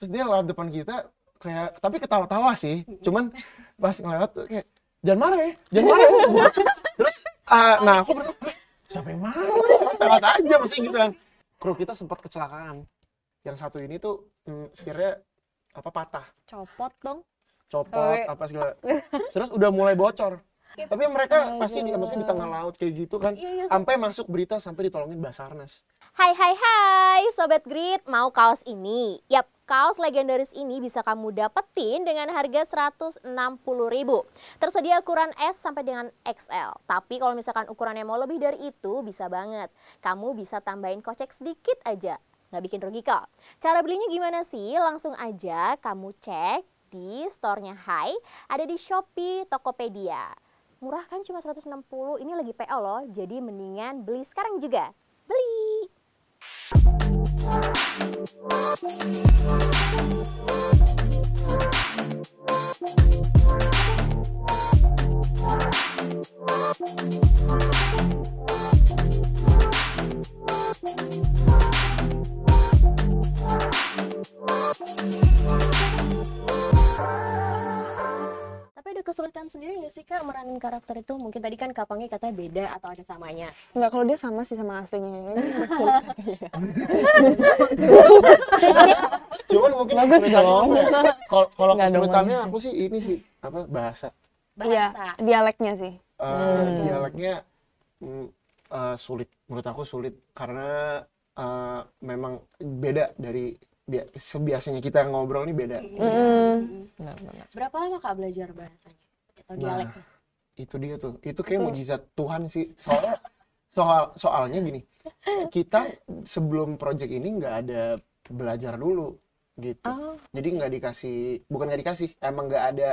terus dia lewat depan kita kayak tapi ketawa-tawa sih cuman pas ngelewat kayak jangan marah ya jangan marah ya. terus uh, nah aku berkata siapa yang marah lewat aja mesti gitu kan kru kita sempat kecelakaan yang satu ini tuh hmm, setirnya apa patah copot dong copot apa segala terus udah mulai bocor tapi mereka oh pasti di, maksudnya di tengah laut kayak gitu kan iya, iya. sampai masuk berita sampai ditolongin Basarnas hai hai hai sobat grid mau kaos ini yap Kaos legendaris ini bisa kamu dapetin dengan harga Rp160.000. Tersedia ukuran S sampai dengan XL. Tapi kalau misalkan ukurannya mau lebih dari itu bisa banget. Kamu bisa tambahin kocek sedikit aja. Nggak bikin rugi kok. Cara belinya gimana sih? Langsung aja kamu cek di store-nya Hai. Ada di Shopee, Tokopedia. Murah kan cuma 160, ini lagi PO loh, jadi mendingan beli sekarang juga. Beli! Thank yang meranin karakter itu mungkin tadi kan kapangnya katanya beda atau ada samanya nggak kalau dia sama sih sama aslinya cuman mungkin bagus dong ya? kalau kesulitannya aku sih ini sih apa bahasa bahasa iya, dialeknya sih uh, hmm. dialeknya uh, sulit menurut aku sulit karena uh, memang beda dari sebiasanya kita ngobrol ini beda. Benar, iya. benar. Hmm. Berapa lama kak belajar bahasanya? nah, dialeknya. Itu dia tuh. Itu kayak mujizat Tuhan sih. Soalnya soal soalnya gini. Kita sebelum project ini nggak ada belajar dulu gitu. Oh. Jadi nggak dikasih, bukan nggak dikasih, emang nggak ada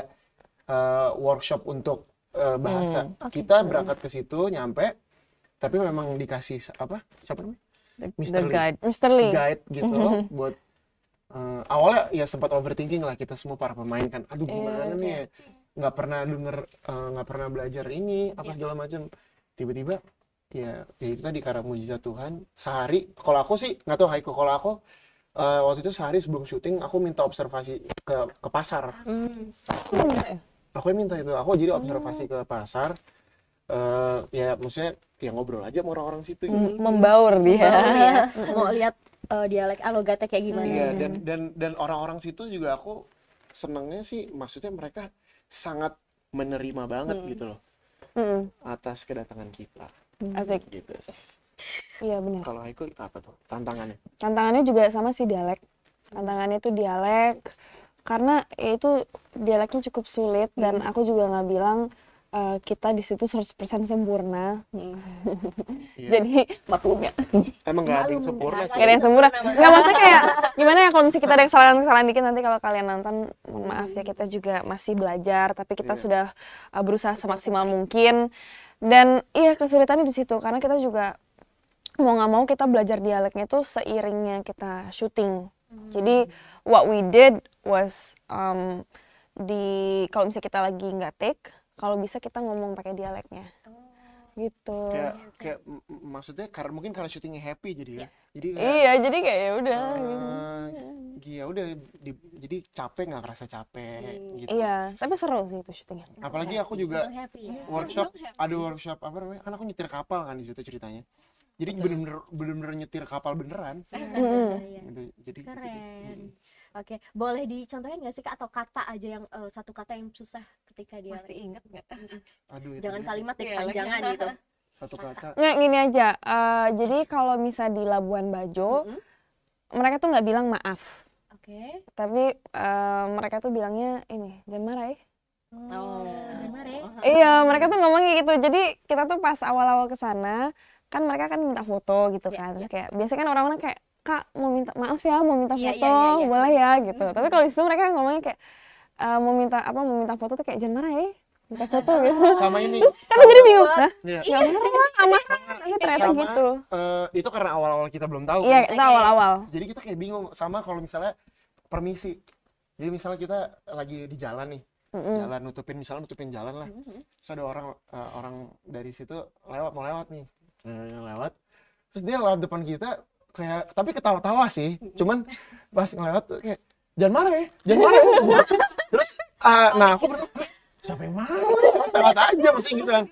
uh, workshop untuk uh, bahasa. Hmm, okay. Kita berangkat ke situ, nyampe, tapi memang dikasih apa? Siapa namanya? Mister Lee. guide, Mister Lee. guide gitu mm buat uh, awalnya ya sempat overthinking lah kita semua para pemain kan. Aduh gimana yeah, nih? okay. Ya? Iya nggak pernah denger eh, nggak uh, pernah belajar ini apa yeah. segala macam tiba-tiba ya, ya itu tadi karena mujizat Tuhan sehari kalau aku sih nggak tahu Haiko kalau aku uh, waktu itu sehari sebelum syuting aku minta observasi ke ke pasar mm. aku yang minta itu aku jadi observasi mm. ke pasar uh, ya maksudnya ya ngobrol aja sama orang-orang situ mm. membaur dia ya. mau lihat uh, dialek alogate kayak gimana iya, hmm. dan dan dan orang-orang situ juga aku senangnya sih maksudnya mereka sangat menerima banget hmm. gitu loh hmm. atas kedatangan kita. Hmm. Asik. Gitu. Iya benar. Kalau aku apa tuh tantangannya? Tantangannya juga sama sih dialek. Tantangannya itu dialek karena ya itu dialeknya cukup sulit hmm. dan aku juga nggak bilang uh, kita di situ 100% sempurna. Iya. Jadi maklum ya. Emang gak ada yang sempurna. Gak ada yang sempurna. Enggak maksudnya kayak gimana ya kalau misalnya kita ada kesalahan-kesalahan dikit nanti kalau kalian nonton maaf ya kita juga masih belajar tapi kita iya. sudah uh, berusaha semaksimal mungkin dan iya kesulitannya di situ karena kita juga mau nggak mau kita belajar dialeknya itu seiringnya kita syuting. Hmm. Jadi what we did was um, di kalau misalnya kita lagi nggak take kalau bisa kita ngomong pakai dialeknya oh. gitu kayak, kayak maksudnya karena mungkin karena syutingnya happy jadi ya, iya. jadi iya jadi kayak ya udah uh, udah jadi capek nggak kerasa capek iya. gitu iya tapi seru sih itu syutingnya apalagi iya. aku juga ya? workshop ada workshop apa namanya kan aku nyetir kapal kan di situ ceritanya jadi benar-benar benar-benar nyetir kapal beneran mm. jadi Keren. Oke, boleh dicontohin nggak sih kak atau kata aja yang uh, satu kata yang susah ketika dia pasti inget nggak? Aduh, jangan ya. kalimat yang panjangan gitu. Satu kata. Nggak gini aja. Uh, jadi kalau misal di Labuan Bajo, mm -hmm. mereka tuh nggak bilang maaf. Oke. Okay. Tapi uh, mereka tuh bilangnya ini jangan marah eh. Oh, jangan marah. Ya? Oh. Iya, mereka tuh ngomong gitu. Jadi kita tuh pas awal-awal kesana, kan mereka kan minta foto gitu yeah, kan. Yeah. Kayak biasanya kan orang-orang kayak kak mau minta maaf ya mau minta iya, iya, foto yeah, yeah, yeah, boleh ya gitu -hmm. tapi kalau di situ mereka ngomongnya kayak e, mau minta apa mau minta foto tuh kayak jangan marah ya minta foto gitu sama ini terus tapi kan jadi bingung nah nggak iya. marah sama gitu. ternyata sama, gitu uh, itu karena awal-awal kita belum tahu iya kan? kita awal-awal jadi kita kayak bingung sama kalau misalnya permisi jadi misalnya kita lagi di jalan nih mm-hmm. jalan nutupin misalnya nutupin jalan lah mm-hmm. terus ada orang uh, orang dari situ lewat mau lewat nih lewat terus dia lewat depan kita kayak tapi ketawa-tawa sih cuman pas ngeliat kayak jangan marah ya jangan marah ya. terus uh, nah aku berdua siapa yang marah lewat aja mesti gitu kan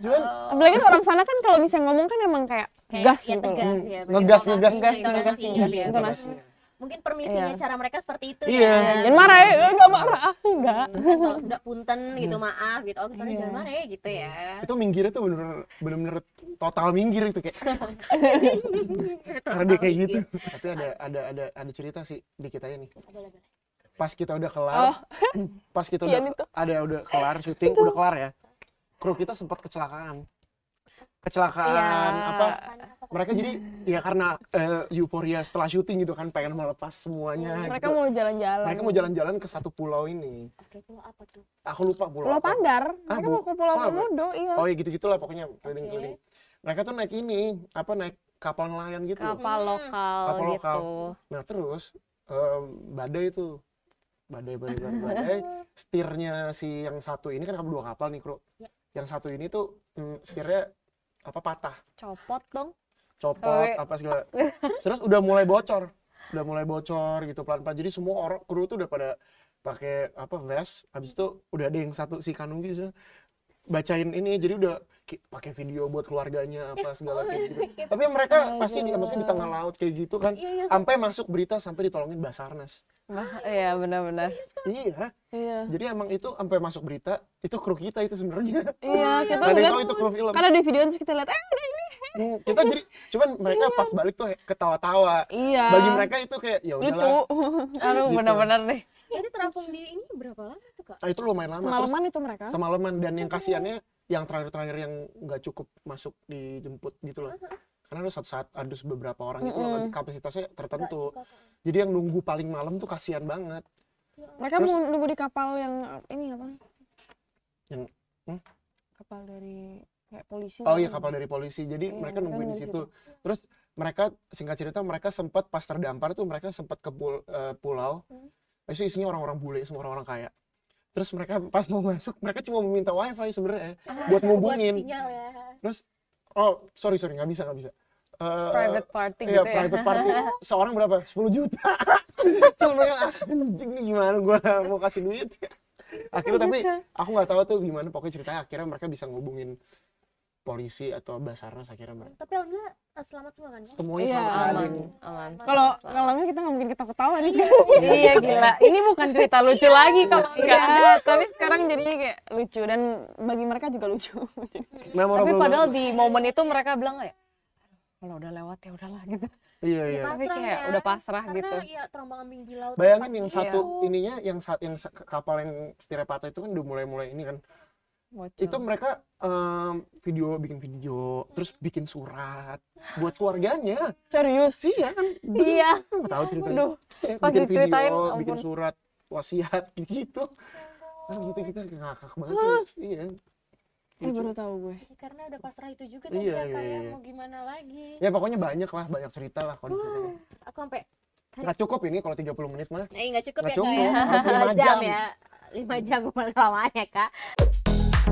cuman oh. apalagi kan orang sana kan kalau misalnya ngomong kan emang kayak, kayak gas ya, gitu tegas, hmm. ya, ngegas ngegas ngegas iya, ngegas ngegas mungkin permisinya yeah. cara mereka seperti itu yeah. ya jangan marah ya nggak marah ah, enggak iya, kan, kalau sudah punten hmm. gitu maaf gitu oh sorry yeah. jangan marah ya gitu ya itu minggir tuh bener bener total minggir itu kayak karena dia kayak gitu tapi ada ada ada ada cerita sih di kita ini. pas kita udah kelar oh. pas kita udah ada udah kelar syuting udah kelar ya kru kita sempat kecelakaan kecelakaan iya. apa mereka jadi ya karena uh, euforia setelah syuting gitu kan pengen melepas semuanya. Hmm, mereka gitu. mau jalan-jalan. Mereka mau jalan-jalan ke satu pulau ini. Oke, pulau apa tuh? Aku lupa pulau. Pulau Pandar. Ah, mereka mau ke Pulau oh, Komodo, iya. Oh ya gitu-gitulah pokoknya keliling-keliling. Mereka tuh naik ini, apa naik kapal nelayan gitu. Kapal hmm. lokal, kapal gitu. lokal. Nah, terus um, badai itu badai badai badai, badai. setirnya si yang satu ini kan ada dua kapal nih kru ya. yang satu ini tuh mm, setirnya apa patah copot dong copot apa segala terus udah mulai bocor udah mulai bocor gitu pelan-pelan jadi semua orang kru tuh udah pada pakai apa vest habis itu udah ada yang satu si kanung gitu bacain ini jadi udah pakai video buat keluarganya apa segala kayak gitu. gitu. Tapi mereka iya, pasti di, iya. maksudnya di tengah laut kayak gitu kan. Iya, sampai masuk berita sampai ditolongin Basarnas. Masa, iya benar-benar. Iya. Iya. Jadi emang itu sampai masuk berita itu kru kita itu sebenarnya. Iya, oh, kita Ada tahu itu kru film. Karena di video kita lihat eh ada ini. Hmm, kita jadi cuman mereka pas balik tuh ketawa-tawa. Iya. Bagi mereka itu kayak ya udahlah. Lucu. Aduh gitu. benar-benar deh. Jadi iya, terapung di ini berapa lama tuh kak? Ah, itu lumayan lama. Semalaman itu mereka. Semalaman dan yang iya, kasihannya yang terakhir-terakhir yang nggak cukup masuk dijemput gitu loh. Uh-huh. Karena ada saat-saat ada beberapa orang itu kapasitasnya tertentu. Jadi yang nunggu paling malam tuh kasihan banget. Iya. Mereka mau nunggu di kapal yang uh, ini apa? Yang hmm? kapal dari kayak polisi. Oh iya gitu. kapal dari polisi. Jadi mereka nungguin di situ. Gitu. Terus mereka singkat cerita mereka sempat pas terdampar tuh mereka sempat ke eh, pulau. Hmm pasti isinya orang-orang bule semua orang-orang kaya terus mereka pas mau masuk mereka cuma meminta wifi sebenarnya ah, buat ngubungin ya. terus oh sorry sorry nggak bisa nggak bisa uh, private party iya, gitu ya private party seorang berapa 10 juta terus mereka ah, anjing nih gimana gue mau kasih duit akhirnya tapi aku nggak tahu tuh gimana pokoknya ceritanya akhirnya mereka bisa ngubungin polisi atau basarnas akhirnya mbak tapi alhamdulillah eh, selamat semua kan semuanya iya, aman, aman. kalau ngalangnya kita nggak mungkin kita ketawa nih iya, iya gila ini bukan cerita lucu iya, lagi kalau iya. enggak iya, tapi sekarang jadinya kayak lucu dan bagi mereka juga lucu tapi padahal di momen itu mereka bilang kayak kalau udah lewat ya udahlah gitu iya iya tapi kayak ya. udah pasrah Karena gitu iya terombang ambing di laut bayangin yang satu iya. ininya yang saat yang kapal yang setirnya patah itu kan udah mulai mulai ini kan Wacau. itu mereka um, video bikin video terus bikin surat buat keluarganya serius sih ya kan iya tahu ceritanya Aduh, iya, pas bikin diceritain, video ampun. bikin surat wasiat gitu kan gitu kita ngakak banget sih ya. iya Eh baru tahu gue. Iya, karena udah pasrah itu juga tadi iya, ya, iya, ya. iya. mau gimana lagi. Ya pokoknya banyak lah, banyak cerita lah kalau uh, Aku sampai Gak cukup ini kalau 30 menit mah. Eh, gak cukup gak ya, cukup. ya. jam, ya. 5 jam lama ya, Kak.